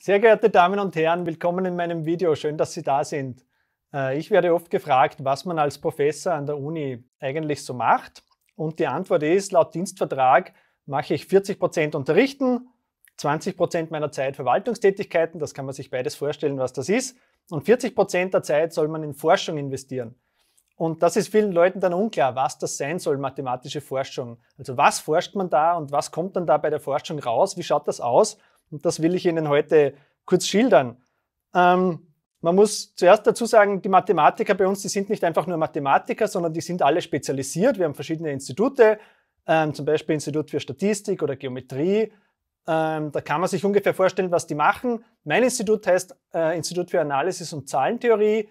Sehr geehrte Damen und Herren, willkommen in meinem Video. Schön, dass Sie da sind. Äh, ich werde oft gefragt, was man als Professor an der Uni eigentlich so macht. Und die Antwort ist, laut Dienstvertrag mache ich 40% Prozent Unterrichten, 20% Prozent meiner Zeit Verwaltungstätigkeiten, das kann man sich beides vorstellen, was das ist, und 40% Prozent der Zeit soll man in Forschung investieren. Und das ist vielen Leuten dann unklar, was das sein soll, mathematische Forschung. Also was forscht man da und was kommt dann da bei der Forschung raus? Wie schaut das aus? Und das will ich Ihnen heute kurz schildern. Ähm, man muss zuerst dazu sagen, die Mathematiker bei uns, die sind nicht einfach nur Mathematiker, sondern die sind alle spezialisiert. Wir haben verschiedene Institute, ähm, zum Beispiel Institut für Statistik oder Geometrie. Ähm, da kann man sich ungefähr vorstellen, was die machen. Mein Institut heißt äh, Institut für Analysis und Zahlentheorie.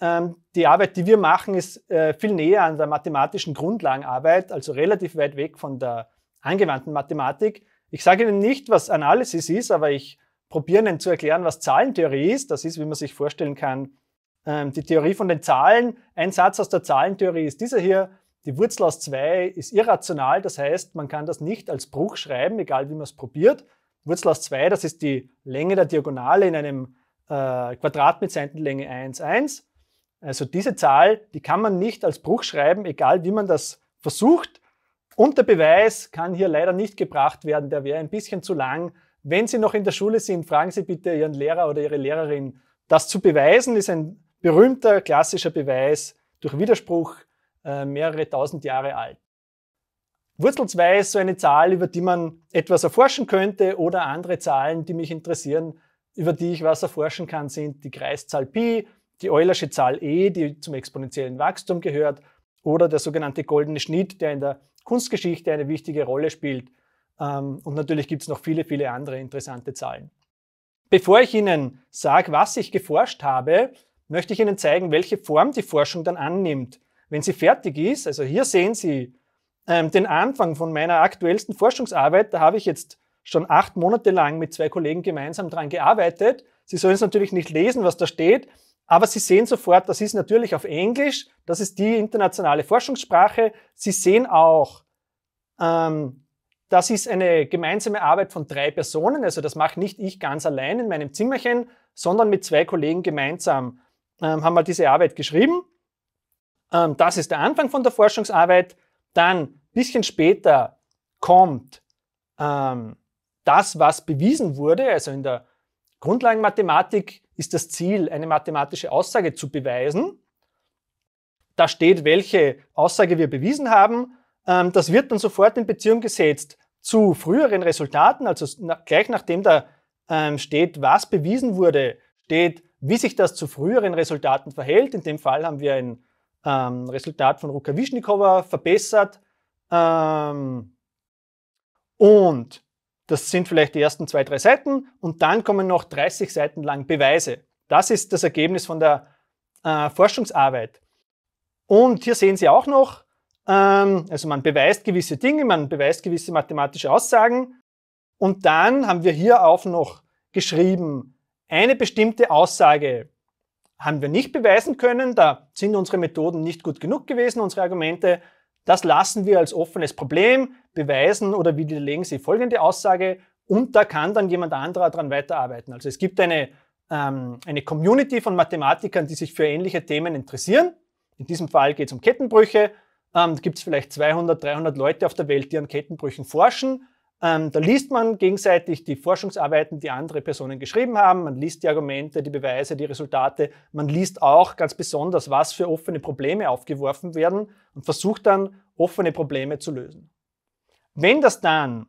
Ähm, die Arbeit, die wir machen, ist äh, viel näher an der mathematischen Grundlagenarbeit, also relativ weit weg von der angewandten Mathematik. Ich sage Ihnen nicht, was Analysis ist, aber ich probiere Ihnen zu erklären, was Zahlentheorie ist. Das ist, wie man sich vorstellen kann, ähm, die Theorie von den Zahlen. Ein Satz aus der Zahlentheorie ist dieser hier. Die Wurzel aus 2 ist irrational, das heißt, man kann das nicht als Bruch schreiben, egal wie man es probiert. Wurzel aus 2, das ist die Länge der Diagonale in einem äh, Quadrat mit Seitenlänge 1, 1. Also diese Zahl, die kann man nicht als Bruch schreiben, egal wie man das versucht. Und der Beweis kann hier leider nicht gebracht werden, der wäre ein bisschen zu lang. Wenn Sie noch in der Schule sind, fragen Sie bitte Ihren Lehrer oder Ihre Lehrerin. Das zu beweisen ist ein berühmter klassischer Beweis durch Widerspruch, äh, mehrere tausend Jahre alt. Wurzel 2 ist so eine Zahl, über die man etwas erforschen könnte oder andere Zahlen, die mich interessieren, über die ich was erforschen kann, sind die Kreiszahl Pi, die Eulersche Zahl E, die zum exponentiellen Wachstum gehört, oder der sogenannte goldene Schnitt, der in der Kunstgeschichte eine wichtige Rolle spielt. Ähm, und natürlich gibt es noch viele, viele andere interessante Zahlen. Bevor ich Ihnen sage, was ich geforscht habe, möchte ich Ihnen zeigen, welche Form die Forschung dann annimmt. Wenn sie fertig ist, also hier sehen Sie ähm, den Anfang von meiner aktuellsten Forschungsarbeit, da habe ich jetzt schon acht Monate lang mit zwei Kollegen gemeinsam daran gearbeitet. Sie sollen es natürlich nicht lesen, was da steht, aber Sie sehen sofort, das ist natürlich auf Englisch, das ist die internationale Forschungssprache. Sie sehen auch, ähm, das ist eine gemeinsame Arbeit von drei Personen. Also das mache nicht ich ganz allein in meinem Zimmerchen, sondern mit zwei Kollegen gemeinsam ähm, haben wir diese Arbeit geschrieben. Ähm, das ist der Anfang von der Forschungsarbeit. Dann ein bisschen später kommt ähm, das, was bewiesen wurde. Also in der Grundlagenmathematik ist das Ziel, eine mathematische Aussage zu beweisen. Da steht, welche Aussage wir bewiesen haben ähm, das wird dann sofort in Beziehung gesetzt zu früheren Resultaten, also gleich nachdem da ähm, steht, was bewiesen wurde, steht, wie sich das zu früheren Resultaten verhält. In dem Fall haben wir ein ähm, Resultat von Rukavischnikova verbessert. Ähm, und das sind vielleicht die ersten zwei, drei Seiten. Und dann kommen noch 30 Seiten lang Beweise. Das ist das Ergebnis von der äh, Forschungsarbeit. Und hier sehen Sie auch noch, ähm, also man beweist gewisse Dinge, man beweist gewisse mathematische Aussagen. Und dann haben wir hier auch noch geschrieben, eine bestimmte Aussage haben wir nicht beweisen können, da sind unsere Methoden nicht gut genug gewesen, unsere Argumente. Das lassen wir als offenes Problem beweisen oder widerlegen Sie folgende Aussage und da kann dann jemand anderer daran weiterarbeiten. Also es gibt eine, ähm, eine Community von Mathematikern, die sich für ähnliche Themen interessieren. In diesem Fall geht es um Kettenbrüche ähm, da gibt es vielleicht 200, 300 Leute auf der Welt, die an Kettenbrüchen forschen. Ähm, da liest man gegenseitig die Forschungsarbeiten, die andere Personen geschrieben haben. Man liest die Argumente, die Beweise, die Resultate. Man liest auch ganz besonders, was für offene Probleme aufgeworfen werden und versucht dann, offene Probleme zu lösen. Wenn das dann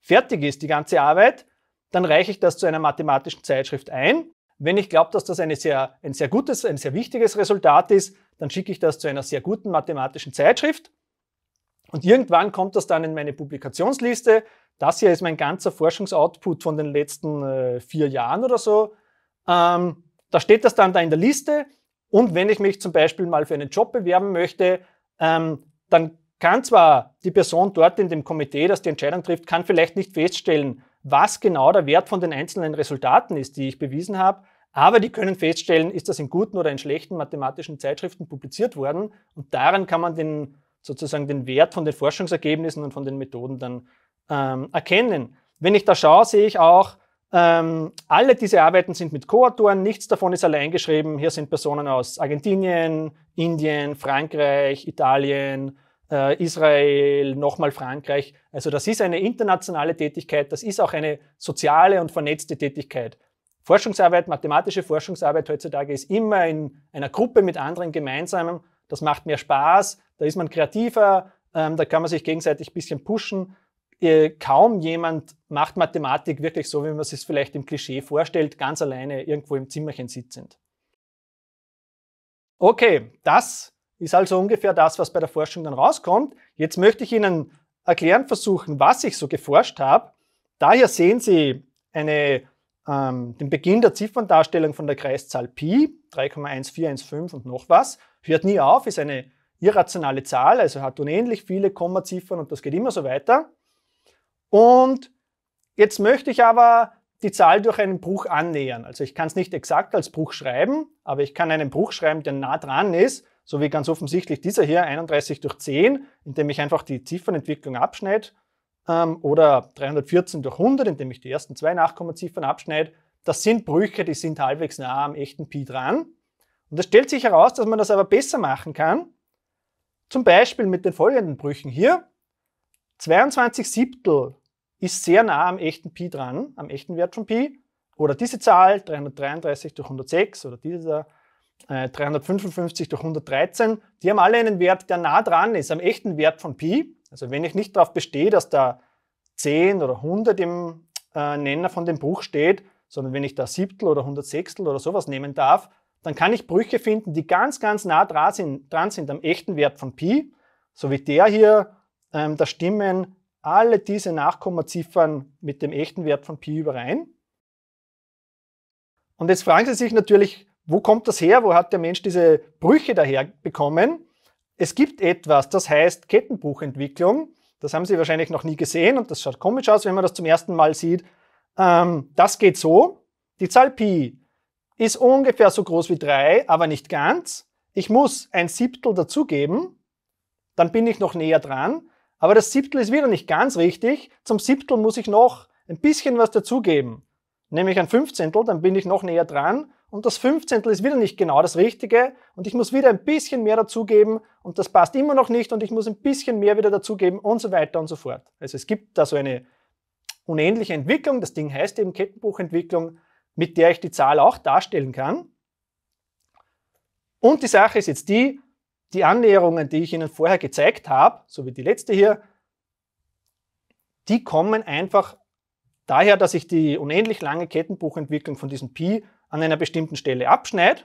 fertig ist, die ganze Arbeit, dann reiche ich das zu einer mathematischen Zeitschrift ein wenn ich glaube, dass das eine sehr, ein sehr gutes, ein sehr wichtiges Resultat ist, dann schicke ich das zu einer sehr guten mathematischen Zeitschrift. Und irgendwann kommt das dann in meine Publikationsliste. Das hier ist mein ganzer Forschungsoutput von den letzten äh, vier Jahren oder so. Ähm, da steht das dann da in der Liste. Und wenn ich mich zum Beispiel mal für einen Job bewerben möchte, ähm, dann kann zwar die Person dort in dem Komitee, das die Entscheidung trifft, kann vielleicht nicht feststellen, was genau der Wert von den einzelnen Resultaten ist, die ich bewiesen habe, aber die können feststellen, ist das in guten oder in schlechten mathematischen Zeitschriften publiziert worden. Und daran kann man den, sozusagen den Wert von den Forschungsergebnissen und von den Methoden dann ähm, erkennen. Wenn ich da schaue, sehe ich auch, ähm, alle diese Arbeiten sind mit Co-Autoren, nichts davon ist allein geschrieben. Hier sind Personen aus Argentinien, Indien, Frankreich, Italien, äh, Israel, nochmal Frankreich. Also das ist eine internationale Tätigkeit, das ist auch eine soziale und vernetzte Tätigkeit. Forschungsarbeit, mathematische Forschungsarbeit heutzutage ist immer in einer Gruppe mit anderen gemeinsam. Das macht mehr Spaß, da ist man kreativer, ähm, da kann man sich gegenseitig ein bisschen pushen. Äh, kaum jemand macht Mathematik wirklich so, wie man es sich vielleicht im Klischee vorstellt, ganz alleine irgendwo im Zimmerchen sitzend. Okay, das ist also ungefähr das, was bei der Forschung dann rauskommt. Jetzt möchte ich Ihnen erklären versuchen, was ich so geforscht habe. Daher sehen Sie eine ähm, den Beginn der Zifferndarstellung von der Kreiszahl Pi, 3,1415 und noch was, hört nie auf, ist eine irrationale Zahl, also hat unendlich viele Kommaziffern und das geht immer so weiter. Und jetzt möchte ich aber die Zahl durch einen Bruch annähern. Also ich kann es nicht exakt als Bruch schreiben, aber ich kann einen Bruch schreiben, der nah dran ist, so wie ganz offensichtlich dieser hier, 31 durch 10, indem ich einfach die Ziffernentwicklung abschneide ähm, oder 314 durch 100, indem ich die ersten zwei Nachkommaziffern abschneide, das sind Brüche, die sind halbwegs nah am echten Pi dran. Und es stellt sich heraus, dass man das aber besser machen kann, zum Beispiel mit den folgenden Brüchen hier. 22 Siebtel ist sehr nah am echten Pi dran, am echten Wert von Pi. Oder diese Zahl, 333 durch 106 oder dieser äh, 355 durch 113, die haben alle einen Wert, der nah dran ist am echten Wert von Pi. Also wenn ich nicht darauf bestehe, dass da 10 oder 100 im äh, Nenner von dem Bruch steht, sondern wenn ich da Siebtel oder Hundertsechstel oder sowas nehmen darf, dann kann ich Brüche finden, die ganz, ganz nah dran sind, dran sind am echten Wert von Pi, so wie der hier, ähm, da stimmen alle diese Nachkommaziffern mit dem echten Wert von Pi überein. Und jetzt fragen Sie sich natürlich, wo kommt das her? Wo hat der Mensch diese Brüche daher bekommen? Es gibt etwas, das heißt Kettenbruchentwicklung. Das haben Sie wahrscheinlich noch nie gesehen und das schaut komisch aus, wenn man das zum ersten Mal sieht. Ähm, das geht so. Die Zahl Pi ist ungefähr so groß wie 3, aber nicht ganz. Ich muss ein Siebtel dazugeben, dann bin ich noch näher dran. Aber das Siebtel ist wieder nicht ganz richtig. Zum Siebtel muss ich noch ein bisschen was dazugeben. Nämlich ein Fünfzehntel, dann bin ich noch näher dran und das 15. ist wieder nicht genau das Richtige und ich muss wieder ein bisschen mehr dazugeben und das passt immer noch nicht und ich muss ein bisschen mehr wieder dazugeben und so weiter und so fort. Also es gibt da so eine unendliche Entwicklung, das Ding heißt eben Kettenbuchentwicklung, mit der ich die Zahl auch darstellen kann. Und die Sache ist jetzt die, die Annäherungen, die ich Ihnen vorher gezeigt habe, so wie die letzte hier, die kommen einfach daher, dass ich die unendlich lange Kettenbuchentwicklung von diesem Pi an einer bestimmten Stelle abschneide,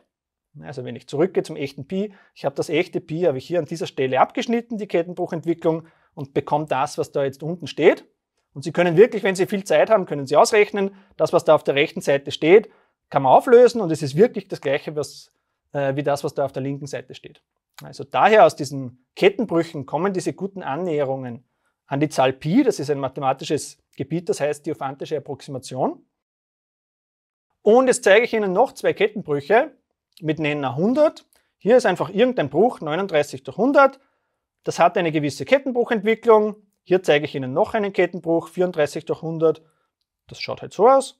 also wenn ich zurückgehe zum echten Pi, ich habe das echte Pi, habe ich hier an dieser Stelle abgeschnitten, die Kettenbruchentwicklung, und bekomme das, was da jetzt unten steht. Und Sie können wirklich, wenn Sie viel Zeit haben, können Sie ausrechnen, das, was da auf der rechten Seite steht, kann man auflösen und es ist wirklich das gleiche was, äh, wie das, was da auf der linken Seite steht. Also daher aus diesen Kettenbrüchen kommen diese guten Annäherungen an die Zahl Pi, das ist ein mathematisches Gebiet, das heißt diophantische Approximation. Und jetzt zeige ich Ihnen noch zwei Kettenbrüche mit Nenner 100. Hier ist einfach irgendein Bruch, 39 durch 100. Das hat eine gewisse Kettenbruchentwicklung. Hier zeige ich Ihnen noch einen Kettenbruch, 34 durch 100. Das schaut halt so aus.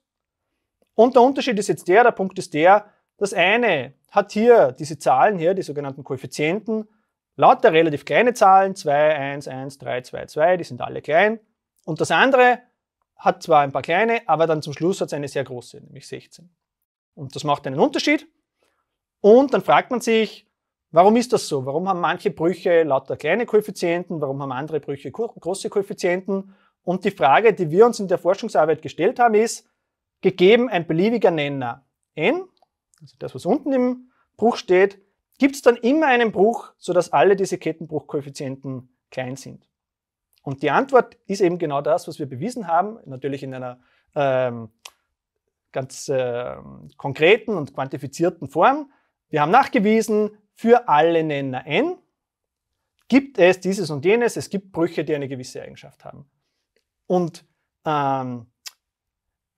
Und der Unterschied ist jetzt der, der Punkt ist der, das eine hat hier diese Zahlen hier, die sogenannten Koeffizienten, lauter relativ kleine Zahlen, 2, 1, 1, 3, 2, 2, die sind alle klein. Und das andere hat zwar ein paar kleine, aber dann zum Schluss hat es eine sehr große, nämlich 16. Und das macht einen Unterschied. Und dann fragt man sich, warum ist das so? Warum haben manche Brüche lauter kleine Koeffizienten? Warum haben andere Brüche große Koeffizienten? Und die Frage, die wir uns in der Forschungsarbeit gestellt haben, ist, gegeben ein beliebiger Nenner n, also das, was unten im Bruch steht, gibt es dann immer einen Bruch, sodass alle diese Kettenbruchkoeffizienten klein sind. Und die Antwort ist eben genau das, was wir bewiesen haben, natürlich in einer ähm, ganz äh, konkreten und quantifizierten Form. Wir haben nachgewiesen, für alle Nenner n gibt es dieses und jenes, es gibt Brüche, die eine gewisse Eigenschaft haben. Und ähm,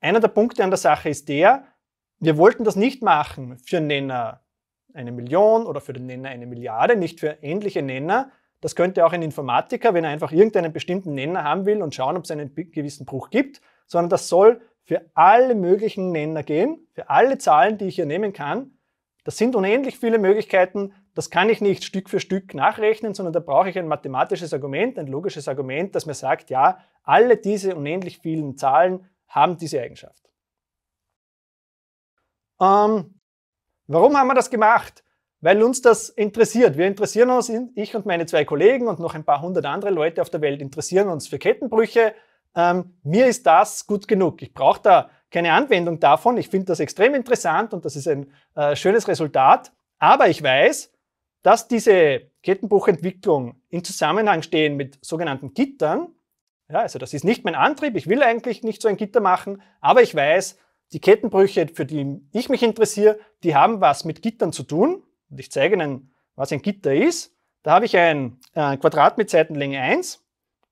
einer der Punkte an der Sache ist der, wir wollten das nicht machen für Nenner eine Million oder für den Nenner eine Milliarde, nicht für ähnliche Nenner, das könnte auch ein Informatiker, wenn er einfach irgendeinen bestimmten Nenner haben will und schauen, ob es einen gewissen Bruch gibt, sondern das soll für alle möglichen Nenner gehen, für alle Zahlen, die ich hier nehmen kann. Das sind unendlich viele Möglichkeiten. Das kann ich nicht Stück für Stück nachrechnen, sondern da brauche ich ein mathematisches Argument, ein logisches Argument, das mir sagt, ja, alle diese unendlich vielen Zahlen haben diese Eigenschaft. Ähm, warum haben wir das gemacht? weil uns das interessiert. Wir interessieren uns, ich und meine zwei Kollegen und noch ein paar hundert andere Leute auf der Welt interessieren uns für Kettenbrüche. Ähm, mir ist das gut genug. Ich brauche da keine Anwendung davon. Ich finde das extrem interessant und das ist ein äh, schönes Resultat. Aber ich weiß, dass diese Kettenbruchentwicklung in Zusammenhang stehen mit sogenannten Gittern. Ja, also das ist nicht mein Antrieb. Ich will eigentlich nicht so ein Gitter machen, aber ich weiß, die Kettenbrüche, für die ich mich interessiere, die haben was mit Gittern zu tun. Und ich zeige Ihnen, was ein Gitter ist. Da habe ich ein äh, Quadrat mit Seitenlänge 1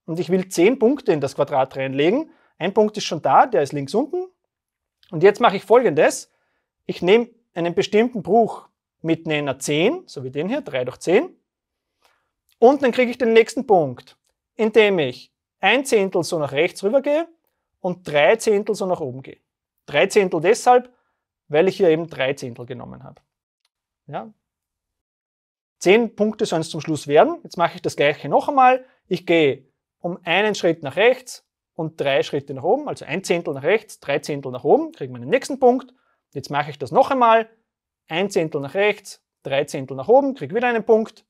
und ich will 10 Punkte in das Quadrat reinlegen. Ein Punkt ist schon da, der ist links unten. Und jetzt mache ich folgendes. Ich nehme einen bestimmten Bruch mit Nenner 10, so wie den hier, 3 durch 10. Und dann kriege ich den nächsten Punkt, indem ich ein Zehntel so nach rechts rübergehe und drei Zehntel so nach oben gehe. Drei Zehntel deshalb, weil ich hier eben drei Zehntel genommen habe. Ja, 10 Punkte sollen es zum Schluss werden. Jetzt mache ich das gleiche noch einmal. Ich gehe um einen Schritt nach rechts und drei Schritte nach oben, also ein Zehntel nach rechts, drei Zehntel nach oben, kriege meinen nächsten Punkt. Jetzt mache ich das noch einmal, ein Zehntel nach rechts, drei Zehntel nach oben, kriege wieder einen Punkt.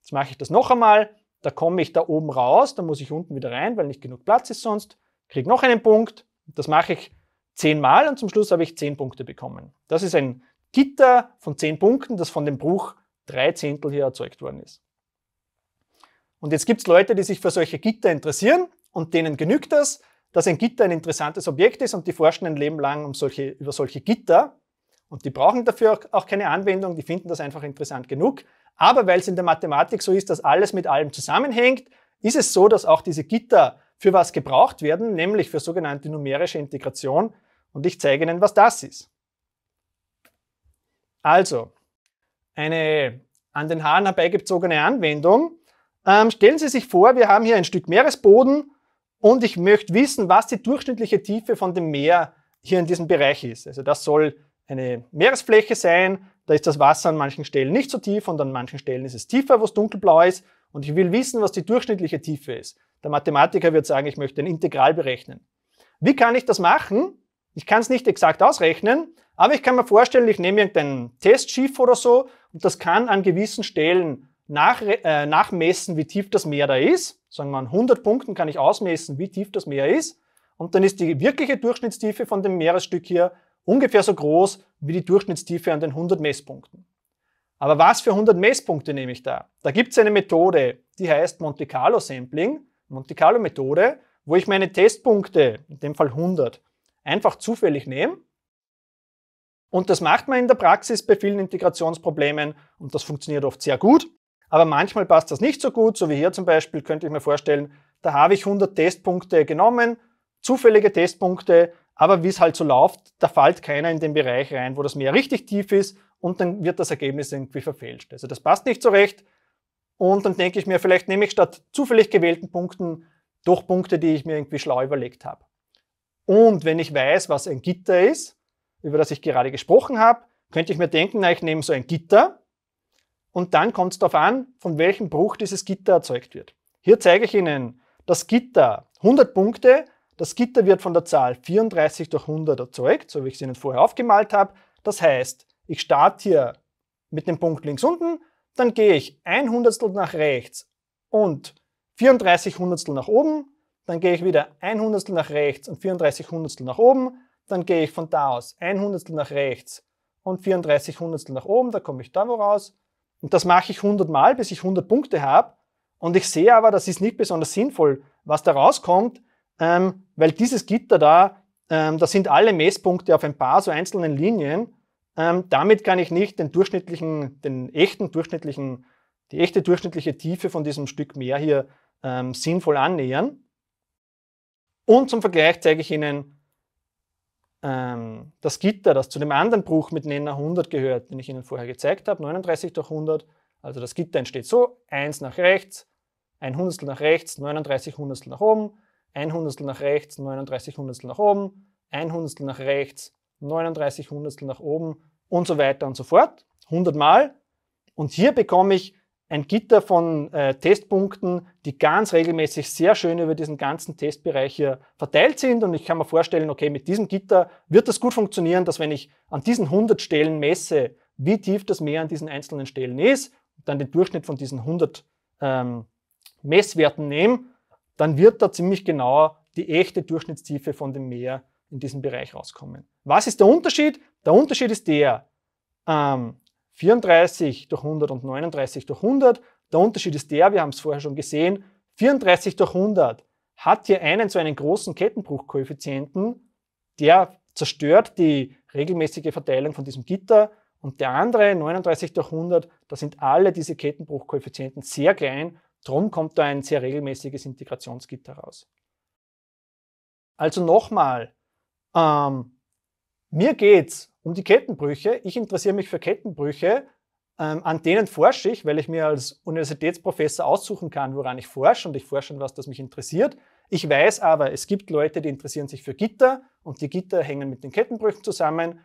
Jetzt mache ich das noch einmal, da komme ich da oben raus, da muss ich unten wieder rein, weil nicht genug Platz ist sonst, kriege noch einen Punkt. Das mache ich zehnmal und zum Schluss habe ich zehn Punkte bekommen. Das ist ein Gitter von zehn Punkten, das von dem Bruch drei Zehntel hier erzeugt worden ist. Und jetzt gibt es Leute, die sich für solche Gitter interessieren und denen genügt das, dass ein Gitter ein interessantes Objekt ist und die forschen ein Leben lang um solche, über solche Gitter. Und die brauchen dafür auch keine Anwendung, die finden das einfach interessant genug. Aber weil es in der Mathematik so ist, dass alles mit allem zusammenhängt, ist es so, dass auch diese Gitter für was gebraucht werden, nämlich für sogenannte numerische Integration. Und ich zeige Ihnen, was das ist. Also, eine an den Haaren herbeigezogene Anwendung. Ähm, stellen Sie sich vor, wir haben hier ein Stück Meeresboden und ich möchte wissen, was die durchschnittliche Tiefe von dem Meer hier in diesem Bereich ist. Also das soll eine Meeresfläche sein, da ist das Wasser an manchen Stellen nicht so tief und an manchen Stellen ist es tiefer, wo es dunkelblau ist und ich will wissen, was die durchschnittliche Tiefe ist. Der Mathematiker wird sagen, ich möchte ein Integral berechnen. Wie kann ich das machen? Ich kann es nicht exakt ausrechnen, aber ich kann mir vorstellen, ich nehme irgendein Testschiff oder so und das kann an gewissen Stellen nach, äh, nachmessen, wie tief das Meer da ist. Sagen wir an 100 Punkten kann ich ausmessen, wie tief das Meer ist. Und dann ist die wirkliche Durchschnittstiefe von dem Meeresstück hier ungefähr so groß wie die Durchschnittstiefe an den 100 Messpunkten. Aber was für 100 Messpunkte nehme ich da? Da gibt es eine Methode, die heißt Monte Carlo Sampling, Monte Carlo Methode, wo ich meine Testpunkte, in dem Fall 100, einfach zufällig nehmen. Und das macht man in der Praxis bei vielen Integrationsproblemen und das funktioniert oft sehr gut. Aber manchmal passt das nicht so gut, so wie hier zum Beispiel könnte ich mir vorstellen, da habe ich 100 Testpunkte genommen, zufällige Testpunkte, aber wie es halt so läuft, da fällt keiner in den Bereich rein, wo das Meer richtig tief ist und dann wird das Ergebnis irgendwie verfälscht. Also das passt nicht so recht und dann denke ich mir, vielleicht nehme ich statt zufällig gewählten Punkten doch Punkte, die ich mir irgendwie schlau überlegt habe. Und wenn ich weiß, was ein Gitter ist, über das ich gerade gesprochen habe, könnte ich mir denken, na, ich nehme so ein Gitter und dann kommt es darauf an, von welchem Bruch dieses Gitter erzeugt wird. Hier zeige ich Ihnen das Gitter 100 Punkte. Das Gitter wird von der Zahl 34 durch 100 erzeugt, so wie ich es Ihnen vorher aufgemalt habe. Das heißt, ich starte hier mit dem Punkt links unten, dann gehe ich ein Hundertstel nach rechts und 34 Hundertstel nach oben dann gehe ich wieder ein Hundertstel nach rechts und 34 Hundertstel nach oben, dann gehe ich von da aus ein Hundertstel nach rechts und 34 Hundertstel nach oben, da komme ich da wo raus. Und das mache ich 100 Mal, bis ich 100 Punkte habe. Und ich sehe aber, das ist nicht besonders sinnvoll, was da rauskommt, ähm, weil dieses Gitter da, ähm, da sind alle Messpunkte auf ein paar so einzelnen Linien. Ähm, damit kann ich nicht den durchschnittlichen, den echten durchschnittlichen, die echte durchschnittliche Tiefe von diesem Stück mehr hier ähm, sinnvoll annähern. Und zum Vergleich zeige ich Ihnen ähm, das Gitter, das zu dem anderen Bruch mit Nenner 100 gehört, den ich Ihnen vorher gezeigt habe, 39 durch 100. Also das Gitter entsteht so, 1 nach rechts, 1 Hundertstel nach rechts, 39 Hundertstel nach oben, 1 Hundertstel nach rechts, 39 Hundertstel nach oben, 1 Hundertstel nach rechts, 39 Hundertstel nach oben und so weiter und so fort. 100 Mal. Und hier bekomme ich ein Gitter von äh, Testpunkten, die ganz regelmäßig sehr schön über diesen ganzen Testbereich hier verteilt sind. Und ich kann mir vorstellen, okay, mit diesem Gitter wird das gut funktionieren, dass wenn ich an diesen 100 Stellen messe, wie tief das Meer an diesen einzelnen Stellen ist, und dann den Durchschnitt von diesen 100 ähm, Messwerten nehme, dann wird da ziemlich genau die echte Durchschnittstiefe von dem Meer in diesem Bereich rauskommen. Was ist der Unterschied? Der Unterschied ist der, ähm, 34 durch 100 und 39 durch 100. Der Unterschied ist der, wir haben es vorher schon gesehen, 34 durch 100 hat hier einen so einen großen Kettenbruchkoeffizienten, der zerstört die regelmäßige Verteilung von diesem Gitter und der andere 39 durch 100, da sind alle diese Kettenbruchkoeffizienten sehr klein, drum kommt da ein sehr regelmäßiges Integrationsgitter raus. Also nochmal, ähm, mir geht's um die Kettenbrüche. Ich interessiere mich für Kettenbrüche. Ähm, an denen forsche ich, weil ich mir als Universitätsprofessor aussuchen kann, woran ich forsche und ich forsche an was, das mich interessiert. Ich weiß aber, es gibt Leute, die interessieren sich für Gitter und die Gitter hängen mit den Kettenbrüchen zusammen.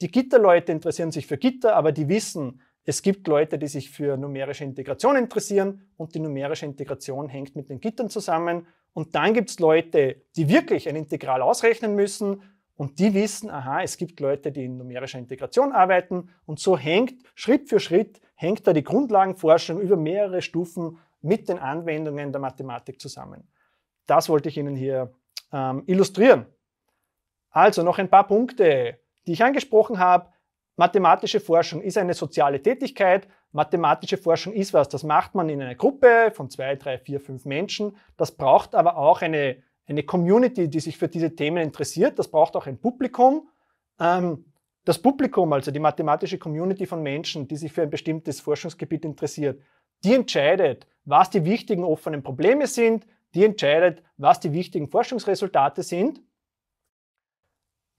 Die Gitterleute interessieren sich für Gitter, aber die wissen, es gibt Leute, die sich für numerische Integration interessieren und die numerische Integration hängt mit den Gittern zusammen. Und dann gibt es Leute, die wirklich ein Integral ausrechnen müssen und die wissen, aha, es gibt Leute, die in numerischer Integration arbeiten und so hängt Schritt für Schritt, hängt da die Grundlagenforschung über mehrere Stufen mit den Anwendungen der Mathematik zusammen. Das wollte ich Ihnen hier ähm, illustrieren. Also noch ein paar Punkte, die ich angesprochen habe. Mathematische Forschung ist eine soziale Tätigkeit. Mathematische Forschung ist was, das macht man in einer Gruppe von zwei, drei, vier, fünf Menschen. Das braucht aber auch eine eine Community, die sich für diese Themen interessiert. Das braucht auch ein Publikum. Ähm, das Publikum, also die mathematische Community von Menschen, die sich für ein bestimmtes Forschungsgebiet interessiert, die entscheidet, was die wichtigen offenen Probleme sind, die entscheidet, was die wichtigen Forschungsresultate sind.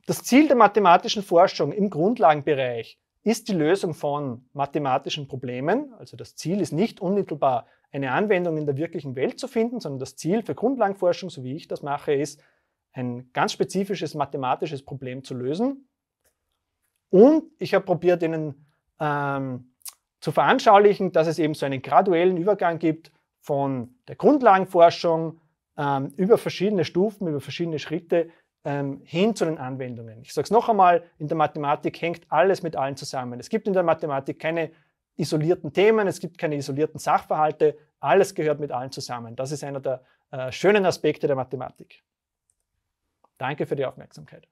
Das Ziel der mathematischen Forschung im Grundlagenbereich ist die Lösung von mathematischen Problemen. Also das Ziel ist nicht unmittelbar eine Anwendung in der wirklichen Welt zu finden, sondern das Ziel für Grundlagenforschung, so wie ich das mache, ist, ein ganz spezifisches mathematisches Problem zu lösen. Und ich habe probiert, Ihnen ähm, zu veranschaulichen, dass es eben so einen graduellen Übergang gibt von der Grundlagenforschung ähm, über verschiedene Stufen, über verschiedene Schritte ähm, hin zu den Anwendungen. Ich sage es noch einmal, in der Mathematik hängt alles mit allen zusammen. Es gibt in der Mathematik keine isolierten Themen, es gibt keine isolierten Sachverhalte, alles gehört mit allen zusammen. Das ist einer der äh, schönen Aspekte der Mathematik. Danke für die Aufmerksamkeit.